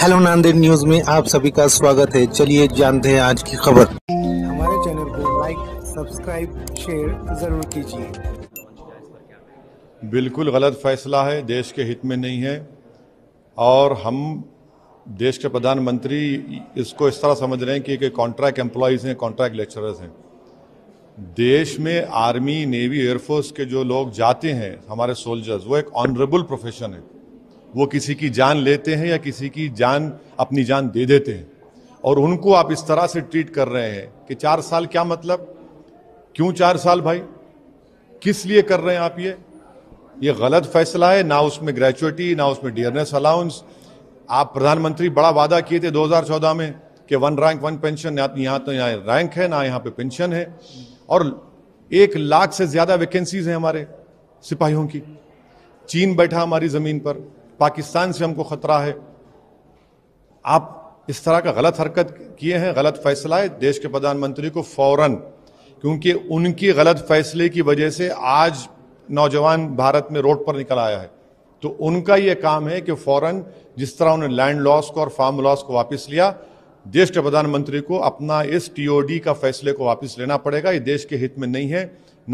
hello Nanded news में आप सभी का स्वागत है चलिए जानते हैं आज की खबर हमारे चैनल को लाइक सब्सक्राइब शेयर जरूर कीजिए बिल्कुल गलत फैसला है देश के हित में नहीं है और हम देश के प्रधानमंत्री इसको इस तरह समझ रहे हैं कि, कॉन्ट्रैक्ट एम्प्लॉयज़ हैं कॉन्ट्रैक्ट लेक्चरर्स हैं देश में आर्मी नेवी एयरफोर्स के जो लोग जाते हैं हमारे सोल्जर्स वो एक ऑनरेबल प्रोफेशन है वो किसी की जान लेते हैं या किसी की जान अपनी जान दे देते हैं और उनको आप इस तरह से ट्रीट कर रहे हैं कि चार साल क्या मतलब क्यों चार साल भाई किस लिए कर रहे हैं आप ये ये गलत फैसला है ना उसमें ग्रेचुटी ना उसमें डियरनेस अलाउंस आप प्रधानमंत्री बड़ा वादा किए थे 2014 में कि वन रैंक वन पेंशन ना तो यहाँ तो यहाँ रैंक है ना यहाँ पे पेंशन है और एक लाख से ज़्यादा वैकेंसीज हैं हमारे सिपाहियों की चीन बैठा हमारी ज़मीन पर पाकिस्तान से हमको ख़तरा है आप इस तरह का गलत हरकत किए हैं गलत फैसला है देश के प्रधानमंत्री को फौरन क्योंकि उनकी गलत फैसले की वजह से आज नौजवान भारत में रोड पर निकल आया है तो उनका यह काम है कि फौरन जिस तरह उन्होंने लैंड लॉस को और फार्म लॉस को वापस लिया देश के प्रधानमंत्री को अपना इस टीओडी का फैसले को वापस लेना पड़ेगा ये देश के हित में नहीं है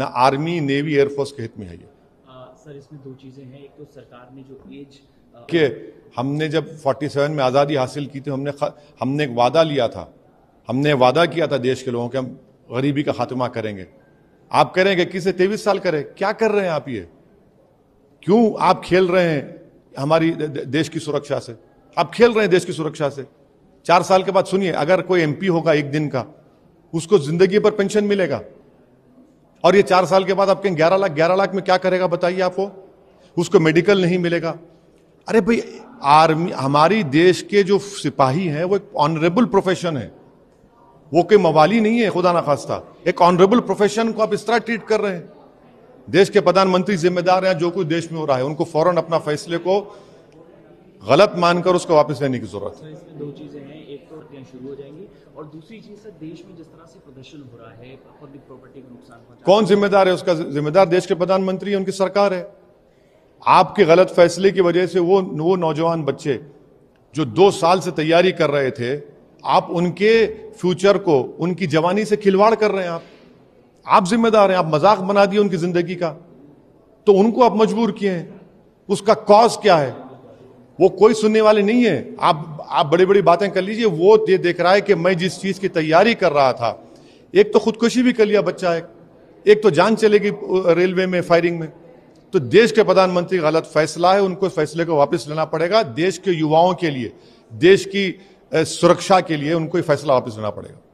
ना आर्मी नेवी एयरफोर्स के हित में है ये आ, सर इसमें दो चीज़ें हैं एक तो सरकार ने जो एज कि हमने जब 47 में आज़ादी हासिल की थी तो हमने हमने एक वादा लिया था हमने वादा किया था देश के लोगों के हम गरीबी का खात्मा करेंगे आप करेंगे किसे तेईस साल करें क्या कर रहे हैं आप ये क्यों आप खेल रहे हैं हमारी देश की सुरक्षा से आप खेल रहे हैं देश की सुरक्षा से चार साल के बाद सुनिए अगर कोई एमपी होगा एक दिन का उसको जिंदगी पर पेंशन मिलेगा और ये चार साल के बाद आपके ग्यारह लाख ग्यारह लाख में क्या करेगा बताइए आपको उसको मेडिकल नहीं मिलेगा अरे भाई आर्मी हमारी देश के जो सिपाही हैं वो एक ऑनरेबल प्रोफेशन है वो कोई मवाली नहीं है खुदा ना खास्ता एक ऑनरेबल प्रोफेशन को आप इस तरह ट्रीट कर रहे हैं देश के प्रधानमंत्री जिम्मेदार हैं जो कुछ देश में हो रहा है उनको फौरन अपना फैसले को गलत मानकर उसको वापस लेने की जरूरत है तो दो चीजें हैं एक तो शुरू हो जाएंगी और दूसरी चीज सर देश में जिस तरह से प्रदर्शन हो रहा है पब्लिक प्रॉपर्टी का नुकसान कौन जिम्मेदार है उसका जिम्मेदार देश के प्रधानमंत्री है उनकी सरकार है आपके गलत फैसले की वजह से वो वो नौजवान बच्चे जो दो साल से तैयारी कर रहे थे आप उनके फ्यूचर को उनकी जवानी से खिलवाड़ कर रहे हैं आप आप जिम्मेदार हैं आप मजाक बना दिए उनकी जिंदगी का तो उनको आप मजबूर किए हैं उसका कॉज क्या है वो कोई सुनने वाले नहीं है आप आप बड़ी बड़ी बातें कर लीजिए वो ये देख रहा है कि मैं जिस चीज़ की तैयारी कर रहा था एक तो खुदकुशी भी कर लिया बच्चा एक, एक तो जान चलेगी रेलवे में फायरिंग में तो देश के प्रधानमंत्री का गलत फैसला है उनको फैसले को वापस लेना पड़ेगा देश के युवाओं के लिए देश की सुरक्षा के लिए उनको फैसला वापस लेना पड़ेगा